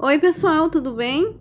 Oi, pessoal, tudo bem?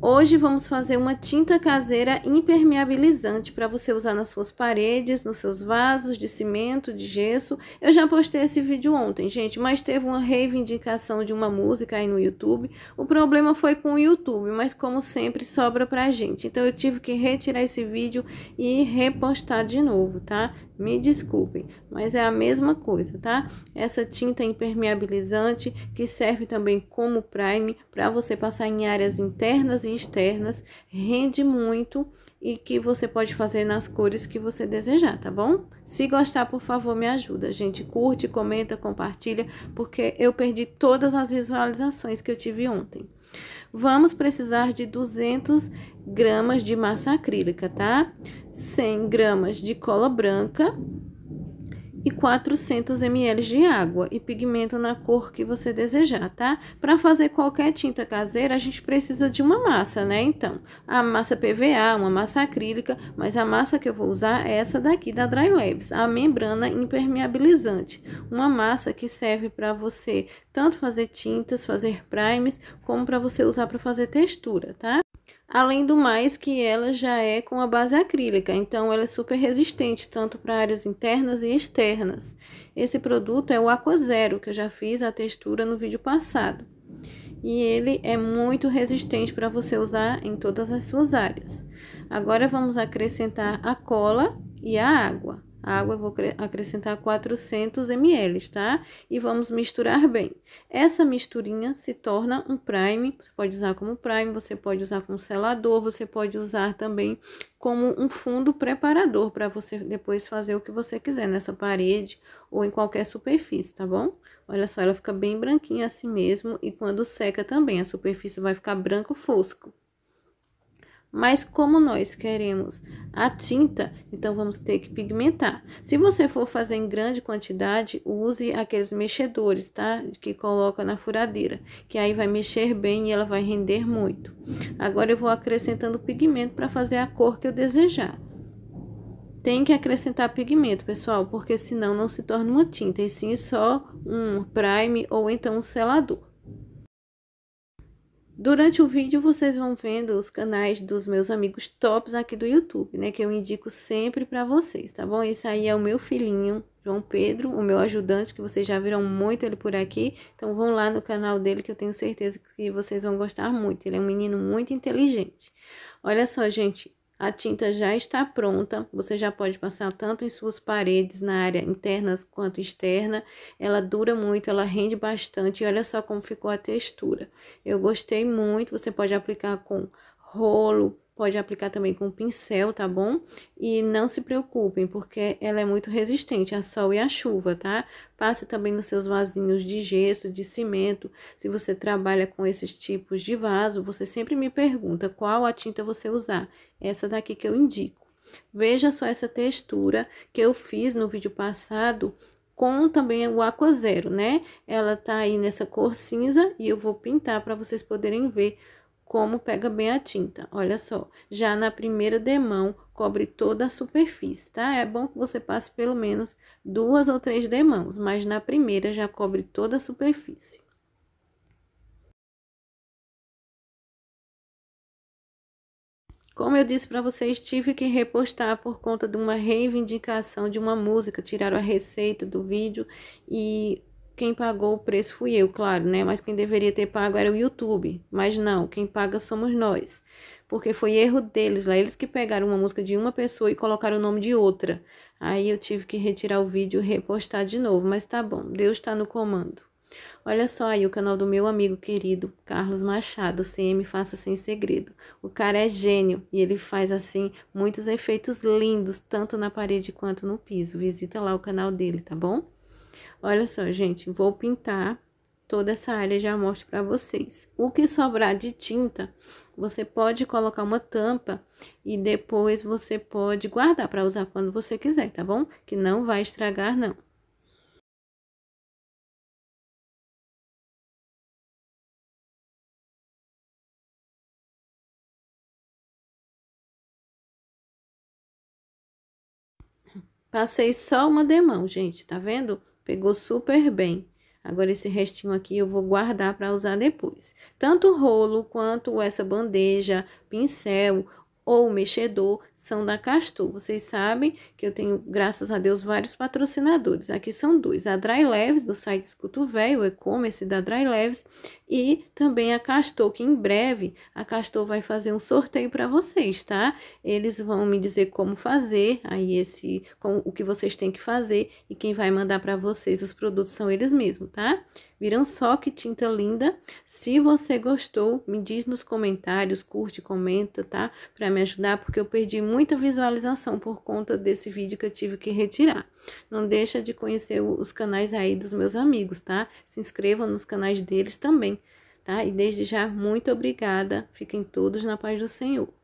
Hoje vamos fazer uma tinta caseira impermeabilizante para você usar nas suas paredes, nos seus vasos de cimento, de gesso. Eu já postei esse vídeo ontem, gente, mas teve uma reivindicação de uma música aí no YouTube. O problema foi com o YouTube, mas como sempre sobra pra gente. Então eu tive que retirar esse vídeo e repostar de novo, tá? Me desculpem, mas é a mesma coisa, tá? Essa tinta impermeabilizante que serve também como prime para você passar em áreas internas e externas, rende muito e que você pode fazer nas cores que você desejar, tá bom? Se gostar, por favor, me ajuda, gente. Curte, comenta, compartilha, porque eu perdi todas as visualizações que eu tive ontem. Vamos precisar de 200 gramas de massa acrílica, tá? 100 gramas de cola branca, e 400 ml de água e pigmento na cor que você desejar, tá? Para fazer qualquer tinta caseira, a gente precisa de uma massa, né? Então, a massa PVA, uma massa acrílica, mas a massa que eu vou usar é essa daqui da Dry Labs, a membrana impermeabilizante. Uma massa que serve para você tanto fazer tintas, fazer primes, como para você usar para fazer textura, tá? Além do mais que ela já é com a base acrílica, então ela é super resistente tanto para áreas internas e externas. Esse produto é o Aquazero, que eu já fiz a textura no vídeo passado. E ele é muito resistente para você usar em todas as suas áreas. Agora vamos acrescentar a cola e a água água, vou acrescentar 400 ml, tá? E vamos misturar bem. Essa misturinha se torna um prime, você pode usar como prime, você pode usar como selador, você pode usar também como um fundo preparador para você depois fazer o que você quiser nessa parede ou em qualquer superfície, tá bom? Olha só, ela fica bem branquinha assim mesmo e quando seca também, a superfície vai ficar branco fosco. Mas como nós queremos a tinta, então vamos ter que pigmentar. Se você for fazer em grande quantidade, use aqueles mexedores, tá? Que coloca na furadeira, que aí vai mexer bem e ela vai render muito. Agora eu vou acrescentando pigmento para fazer a cor que eu desejar. Tem que acrescentar pigmento, pessoal, porque senão não se torna uma tinta, e sim só um prime ou então um selador. Durante o vídeo vocês vão vendo os canais dos meus amigos tops aqui do YouTube, né, que eu indico sempre para vocês, tá bom? Esse aí é o meu filhinho, João Pedro, o meu ajudante, que vocês já viram muito ele por aqui. Então vão lá no canal dele que eu tenho certeza que vocês vão gostar muito. Ele é um menino muito inteligente. Olha só, gente, a tinta já está pronta, você já pode passar tanto em suas paredes, na área interna quanto externa. Ela dura muito, ela rende bastante e olha só como ficou a textura. Eu gostei muito, você pode aplicar com rolo, pode aplicar também com pincel, tá bom? E não se preocupem, porque ela é muito resistente a sol e a chuva, tá? Passe também nos seus vasinhos de gesso, de cimento. Se você trabalha com esses tipos de vaso, você sempre me pergunta qual a tinta você usar. Essa daqui que eu indico. Veja só essa textura que eu fiz no vídeo passado com também o aqua zero, né? Ela tá aí nessa cor cinza e eu vou pintar para vocês poderem ver como pega bem a tinta. Olha só, já na primeira demão cobre toda a superfície, tá? É bom que você passe pelo menos duas ou três demãos, mas na primeira já cobre toda a superfície. Como eu disse para vocês, tive que repostar por conta de uma reivindicação de uma música, tiraram a receita do vídeo e quem pagou o preço fui eu, claro, né? Mas quem deveria ter pago era o YouTube. Mas não, quem paga somos nós. Porque foi erro deles lá. Eles que pegaram uma música de uma pessoa e colocaram o nome de outra. Aí eu tive que retirar o vídeo e repostar de novo. Mas tá bom, Deus tá no comando. Olha só aí o canal do meu amigo querido Carlos Machado, CM Faça Sem Segredo. O cara é gênio e ele faz assim muitos efeitos lindos, tanto na parede quanto no piso. Visita lá o canal dele, tá bom? Olha só, gente, vou pintar toda essa área já mostro para vocês. O que sobrar de tinta, você pode colocar uma tampa e depois você pode guardar para usar quando você quiser, tá bom? Que não vai estragar não. Passei só uma demão, gente, tá vendo? Pegou super bem. Agora esse restinho aqui eu vou guardar para usar depois. Tanto o rolo quanto essa bandeja, pincel, ou mexedor são da Castor. Vocês sabem que eu tenho, graças a Deus, vários patrocinadores. Aqui são dois: a Dry Leves, do site Escuto Velho, o e-commerce da Dry Leves, e também a Castor, que em breve a Castor vai fazer um sorteio para vocês, tá? Eles vão me dizer como fazer, aí esse, com, o que vocês têm que fazer, e quem vai mandar para vocês os produtos são eles mesmos, tá? Viram só que tinta linda. Se você gostou, me diz nos comentários, curte, comenta, tá? Para me ajudar, porque eu perdi muita visualização por conta desse vídeo que eu tive que retirar. Não deixa de conhecer os canais aí dos meus amigos, tá? Se inscreva nos canais deles também, tá? E desde já, muito obrigada. Fiquem todos na paz do Senhor.